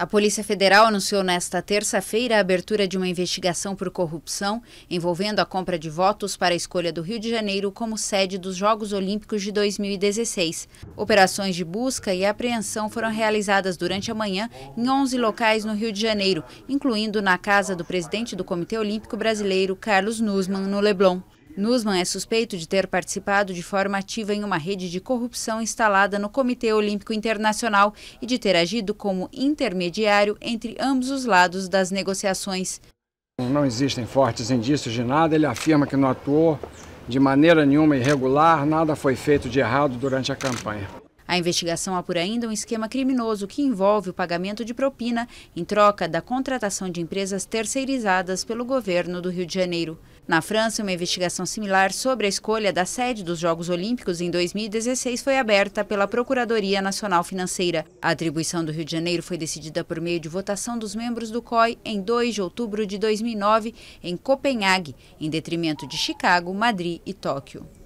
A Polícia Federal anunciou nesta terça-feira a abertura de uma investigação por corrupção envolvendo a compra de votos para a escolha do Rio de Janeiro como sede dos Jogos Olímpicos de 2016. Operações de busca e apreensão foram realizadas durante a manhã em 11 locais no Rio de Janeiro, incluindo na casa do presidente do Comitê Olímpico Brasileiro, Carlos Nussmann, no Leblon. Nusman é suspeito de ter participado de forma ativa em uma rede de corrupção instalada no Comitê Olímpico Internacional e de ter agido como intermediário entre ambos os lados das negociações. Não existem fortes indícios de nada. Ele afirma que não atuou de maneira nenhuma irregular, nada foi feito de errado durante a campanha. A investigação apura ainda um esquema criminoso que envolve o pagamento de propina em troca da contratação de empresas terceirizadas pelo governo do Rio de Janeiro. Na França, uma investigação similar sobre a escolha da sede dos Jogos Olímpicos em 2016 foi aberta pela Procuradoria Nacional Financeira. A atribuição do Rio de Janeiro foi decidida por meio de votação dos membros do COI em 2 de outubro de 2009 em Copenhague, em detrimento de Chicago, Madrid e Tóquio.